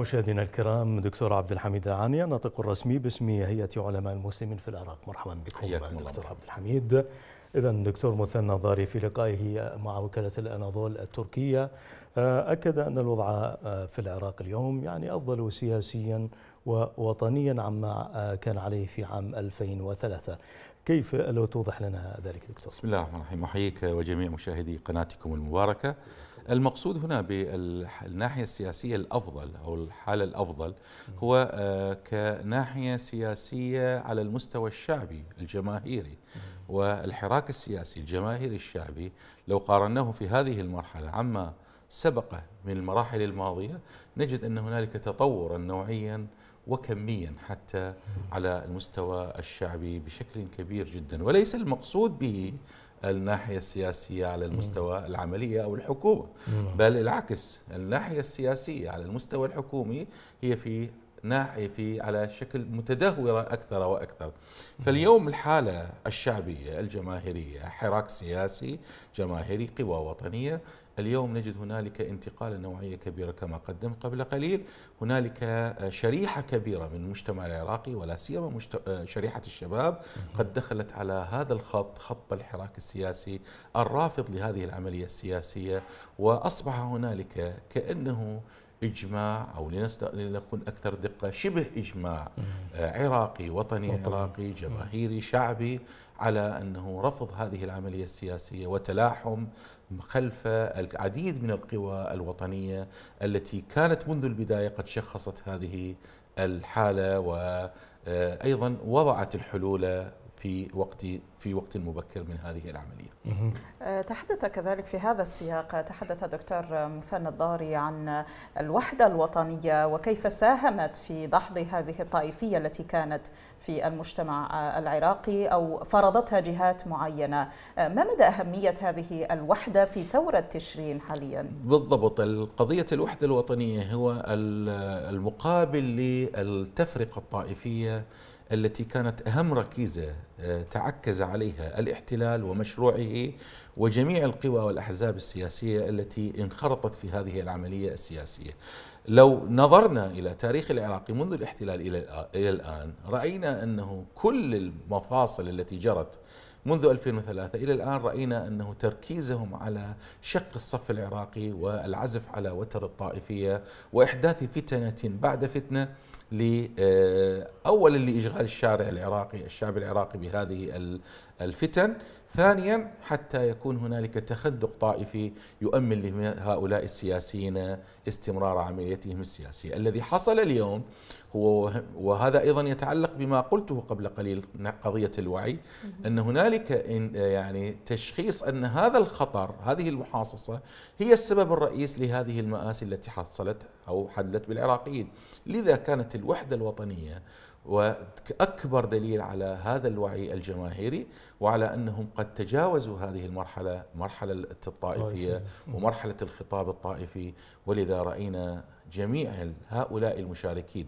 مشاهدينا الكرام دكتور عبد الحميد العاني الناطق الرسمي باسم هيئه علماء المسلمين في العراق مرحبا بكم دكتور عبد الحميد اذا دكتور مثنى ضاري في لقائه مع وكاله الاناضول التركيه آه، اكد ان الوضع آه، في العراق اليوم يعني افضل سياسيا ووطنيا عما آه، كان عليه في عام 2003 كيف لو توضح لنا ذلك دكتور بسم الله الرحمن الرحيم أحييك وجميع مشاهدي قناتكم المباركة المقصود هنا بالناحية السياسية الأفضل أو الحالة الأفضل هو آه، كناحية سياسية على المستوى الشعبي الجماهيري والحراك السياسي الجماهيري الشعبي لو قارناه في هذه المرحلة عما سبقه من المراحل الماضية نجد أن هنالك تطورا نوعيا وكميا حتى على المستوى الشعبي بشكل كبير جدا وليس المقصود به الناحية السياسية على المستوى العملية أو الحكومة بل العكس الناحية السياسية على المستوى الحكومي هي في ناحية في على شكل متدهورة أكثر وأكثر فاليوم الحالة الشعبية الجماهيرية حراك سياسي جماهيري قوى وطنية اليوم نجد هنالك انتقال نوعية كبيرة كما قدمت قبل قليل هنالك آه، شريحة كبيرة من المجتمع العراقي ولا سيما مجت... آه، شريحة الشباب قد دخلت على هذا الخط خط الحراك السياسي الرافض لهذه العملية السياسية وأصبح هنالك كأنه اجماع او لنكون اكثر دقه شبه اجماع آه، عراقي وطني عراقي جماهيري شعبي على انه رفض هذه العمليه السياسيه وتلاحم خلف العديد من القوى الوطنيه التي كانت منذ البدايه قد شخصت هذه الحاله وايضا وضعت الحلول في وقت في وقت مبكر من هذه العمليه. أه، تحدث كذلك في هذا السياق تحدث دكتور مثنى الضاري عن الوحده الوطنيه وكيف ساهمت في دحض هذه الطائفيه التي كانت في المجتمع العراقي او فرضتها جهات معينه، أه، ما مدى اهميه هذه الوحده في ثوره تشرين حاليا؟ بالضبط قضيه الوحده الوطنيه هو المقابل للتفرقه الطائفيه التي كانت اهم ركيزه آه، تعكز عليها الاحتلال ومشروعه وجميع القوى والاحزاب السياسيه التي انخرطت في هذه العمليه السياسيه. لو نظرنا الى تاريخ العراق منذ الاحتلال الى الان راينا انه كل المفاصل التي جرت منذ 2003 إلى الآن رأينا أنه تركيزهم على شق الصف العراقي والعزف على وتر الطائفية وإحداث فتنة بعد فتنة لأول اللي إشغال الشارع العراقي الشعب العراقي بهذه الفتن ثانيا حتى يكون هنالك تخدق طائفي يؤمن لهؤلاء السياسيين استمرار عمليتهم السياسية الذي حصل اليوم هو وهذا أيضا يتعلق بما قلته قبل قليل قضية الوعي أن هنالك يعني تشخيص أن هذا الخطر هذه المحاصصة هي السبب الرئيس لهذه المآسي التي حصلت أو حدلت بالعراقيين لذا كانت الوحدة الوطنية وأكبر دليل على هذا الوعي الجماهيري وعلى أنهم قد تجاوزوا هذه المرحلة مرحلة الطائفية ومرحلة الخطاب الطائفي ولذا رأينا جميع هؤلاء المشاركين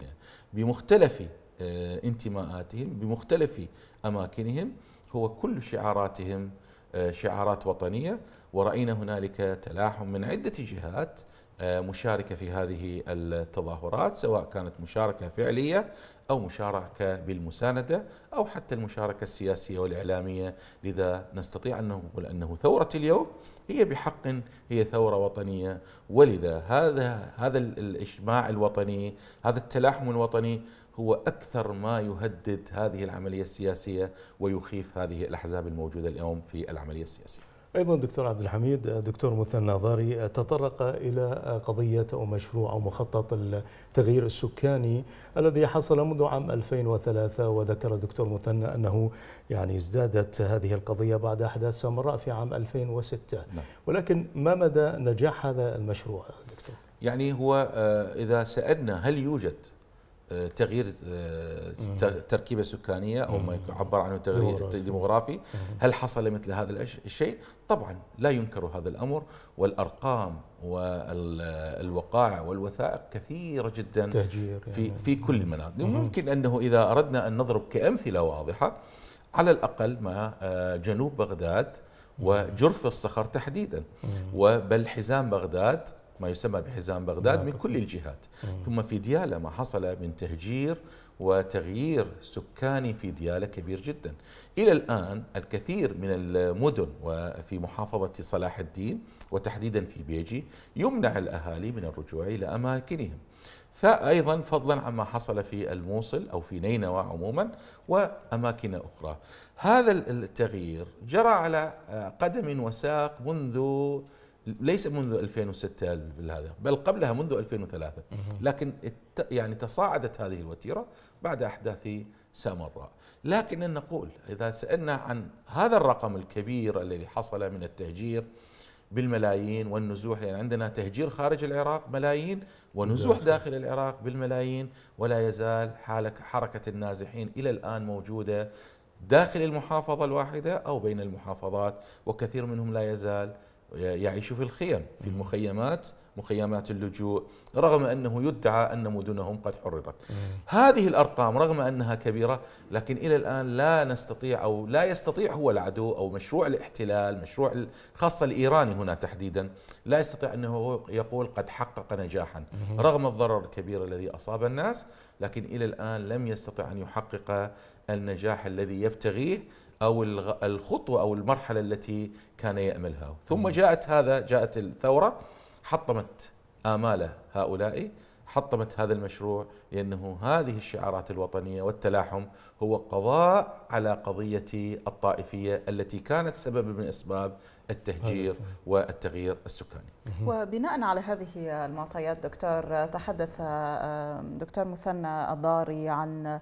بمختلف آه، انتماءاتهم بمختلف أماكنهم هو كل شعاراتهم آه، شعارات وطنيه ورأينا هنالك تلاحم من عدة جهات آه، مشاركة في هذه التظاهرات سواء كانت مشاركة فعلية أو مشاركة بالمساندة أو حتى المشاركة السياسية والإعلامية لذا نستطيع أن نقول أنه ثورة اليوم هي بحق هي ثورة وطنية ولذا هذا هذا الإجماع الوطني هذا التلاحم الوطني هو أكثر ما يهدد هذه العملية السياسية ويخيف هذه الأحزاب الموجودة اليوم في العملية السياسية أيضا دكتور عبد الحميد دكتور مثنى ضاري تطرق إلى قضية أو مشروع أو مخطط التغيير السكاني الذي حصل منذ عام 2003 وذكر دكتور مثنى أنه يعني ازدادت هذه القضية بعد أحداث سامراء في عام 2006 نعم. ولكن ما مدى نجاح هذا المشروع دكتور؟ يعني هو آه، إذا سألنا هل يوجد تغيير آه، تركيبه سكانيه او ما يعبر عنه تغيير ديموغرافي هل حصل مثل هذا الشيء طبعا لا ينكر هذا الامر والارقام والوقائع والوثائق كثيره جدا تهجير في يعني في كل المناطق ممكن انه اذا اردنا ان نضرب كامثله واضحه على الاقل ما آه، جنوب بغداد وجرف الصخر تحديدا وبل حزام بغداد ما يسمى بحزام بغداد من نعم. كل الجهات ثم في ديالة ما حصل من تهجير وتغيير سكاني في ديالة كبير جدا إلى الآن الكثير من المدن وفي محافظة صلاح الدين وتحديدا في بيجي يمنع الأهالي من الرجوع إلى أماكنهم فأيضا فضلا عما حصل في الموصل أو في نينوى عموما وأماكن أخرى هذا التغيير جرى على قدم وساق منذ ليس منذ 2006 هذا بل قبلها منذ 2003 لكن يعني تصاعدت هذه الوتيره بعد احداث سامراء لكن نقول اذا سالنا عن هذا الرقم الكبير الذي حصل من التهجير بالملايين والنزوح لان يعني عندنا تهجير خارج العراق ملايين ونزوح داخل العراق بالملايين ولا يزال حالك حركه النازحين الى الان موجوده داخل المحافظه الواحده او بين المحافظات وكثير منهم لا يزال يعيشوا في الخيم في المخيمات مخيمات اللجوء رغم أنه يدعى أن مدنهم قد حررت هذه الأرقام رغم أنها كبيرة لكن إلى الآن لا نستطيع أو لا يستطيع هو العدو أو مشروع الاحتلال مشروع خاصة الإيراني هنا تحديدا لا يستطيع أنه يقول قد حقق نجاحا رغم الضرر الكبير الذي أصاب الناس لكن إلى الآن لم يستطع أن يحقق النجاح الذي يبتغيه أو الخطوة أو المرحلة التي كان يأملها ثم جاءت هذا جاءت الثورة حطمت آمال هؤلاء حطمت هذا المشروع لأنه هذه الشعارات الوطنية والتلاحم هو قضاء على قضية الطائفية التي كانت سبب من أسباب التهجير والتغيير السكاني وبناء على هذه المعطيات دكتور تحدث دكتور مثنى الضاري عن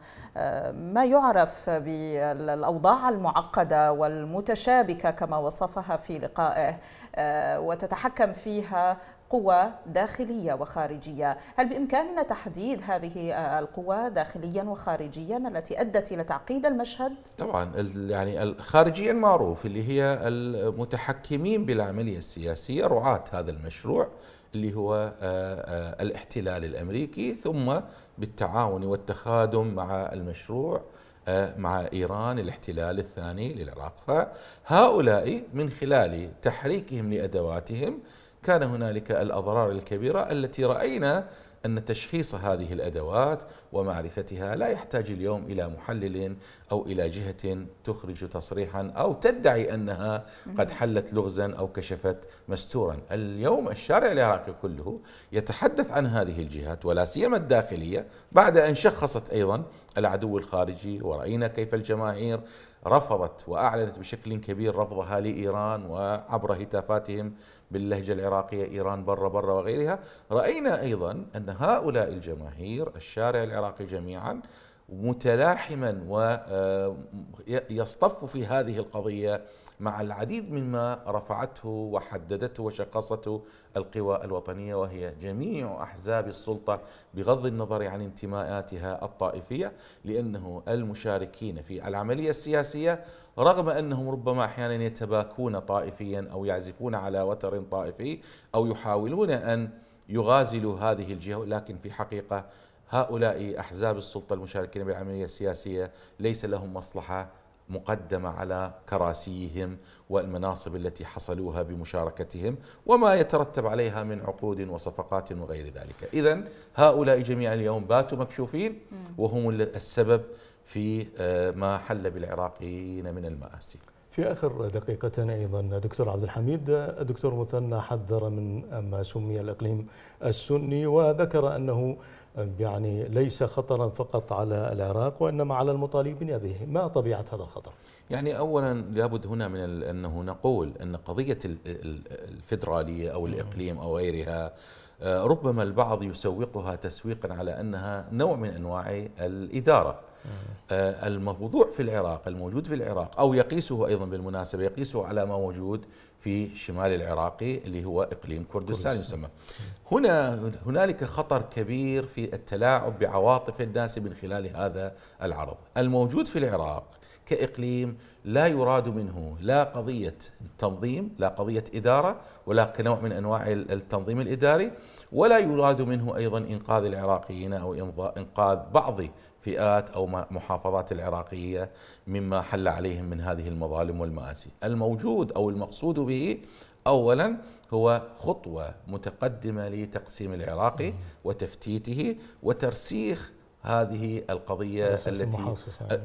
ما يعرف بالأوضاع المعقدة والمتشابكة كما وصفها في لقائه آه، وتتحكم فيها قوى داخلية وخارجية هل بإمكاننا تحديد هذه القوى داخليا وخارجيا التي أدت إلى تعقيد المشهد؟ طبعا يعني خارجيا معروف اللي هي المتحكمين بالعملية السياسية رعاة هذا المشروع اللي هو آه، آه، الاحتلال الأمريكي ثم بالتعاون والتخادم مع المشروع آه، مع إيران الاحتلال الثاني للعراق فهؤلاء من خلال تحريكهم لأدواتهم كان هنالك الاضرار الكبيره التي راينا ان تشخيص هذه الادوات ومعرفتها لا يحتاج اليوم الى محلل او الى جهه تخرج تصريحا او تدعي انها قد حلت لغزا او كشفت مستورا، اليوم الشارع العراقي كله يتحدث عن هذه الجهات ولا سيما الداخليه بعد ان شخصت ايضا العدو الخارجي ورأينا كيف الجماهير رفضت وأعلنت بشكل كبير رفضها لإيران وعبر هتافاتهم باللهجة العراقية إيران برا برا وغيرها رأينا أيضا أن هؤلاء الجماهير الشارع العراقي جميعا متلاحما ويصطف آه، في هذه القضية مع العديد مما رفعته وحددته وشقصته القوى الوطنيه وهي جميع احزاب السلطه بغض النظر عن انتماءاتها الطائفيه لانه المشاركين في العمليه السياسيه رغم انهم ربما احيانا يتباكون طائفيا او يعزفون على وتر طائفي او يحاولون ان يغازلوا هذه الجهه لكن في حقيقه هؤلاء احزاب السلطه المشاركين بالعمليه السياسيه ليس لهم مصلحه مقدمة على كراسيهم والمناصب التي حصلوها بمشاركتهم وما يترتب عليها من عقود وصفقات وغير ذلك إذا هؤلاء جميعا اليوم باتوا مكشوفين وهم السبب في آه، ما حل بالعراقيين من المآسي في آخر دقيقتين أيضا دكتور عبد الحميد الدكتور مثنى حذر من ما سمي الإقليم السني وذكر أنه يعني ليس خطرا فقط على العراق وإنما على المطالبين به ما طبيعة هذا الخطر؟ يعني أولا لابد هنا من أنه نقول أن قضية الفدرالية أو الإقليم أو غيرها آه، ربما البعض يسوقها تسويقا على انها نوع من انواع الاداره آه. آه، الموضوع في العراق الموجود في العراق او يقيسه ايضا بالمناسبه يقيسه على ما موجود في شمال العراقي اللي هو اقليم كردستان يسمى هنا هنالك خطر كبير في التلاعب بعواطف الناس من خلال هذا العرض الموجود في العراق كإقليم لا يراد منه لا قضية تنظيم لا قضية إدارة ولا كنوع من أنواع التنظيم الإداري ولا يراد منه أيضا إنقاذ العراقيين أو إنقاذ بعض فئات أو محافظات العراقية مما حل عليهم من هذه المظالم والمآسي الموجود أو المقصود به اولا هو خطوه متقدمه لتقسيم العراقي وتفتيته وترسيخ هذه القضية التي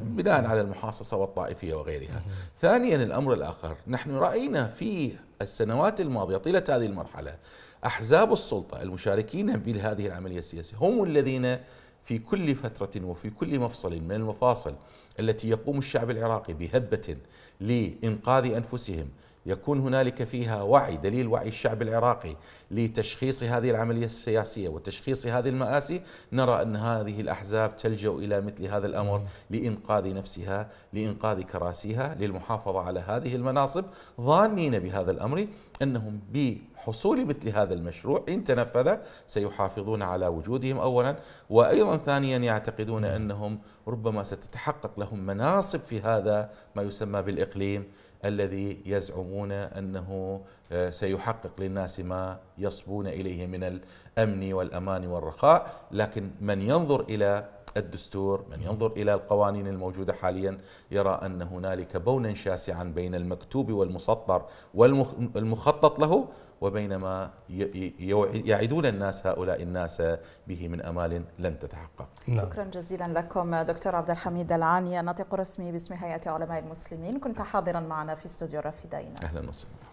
بناء على المحاصصة والطائفية وغيرها ثانيا الأمر الآخر نحن رأينا في السنوات الماضية طيلة هذه المرحلة أحزاب السلطة المشاركين بهذه العملية السياسية هم الذين في كل فترة وفي كل مفصل من المفاصل التي يقوم الشعب العراقي بهبة لإنقاذ أنفسهم يكون هنالك فيها وعي دليل وعي الشعب العراقي لتشخيص هذه العملية السياسية وتشخيص هذه المآسي نرى أن هذه الأحزاب تلجأ إلى مثل هذا الأمر لإنقاذ نفسها لإنقاذ كراسيها للمحافظة على هذه المناصب ظانين بهذا الأمر أنهم بحصول مثل هذا المشروع إن تنفذ سيحافظون على وجودهم أولا وأيضا ثانيا يعتقدون أنهم ربما ستتحقق لهم مناصب في هذا ما يسمى بالإقليم الذي يزعمون انه آه، سيحقق للناس ما يصبون اليه من الامن والامان والرخاء لكن من ينظر الى الدستور من ينظر إلى القوانين الموجودة حاليا يرى أن هنالك بونا شاسعا بين المكتوب والمسطر والمخطط له وبينما يعدون الناس هؤلاء الناس به من امال لن تتحقق. نعم. شكرا جزيلا لكم دكتور عبد الحميد العاني الناطق الرسمي باسم هيئه علماء المسلمين، كنت حاضرا معنا في استوديو رفيدين. اهلا وسهلا.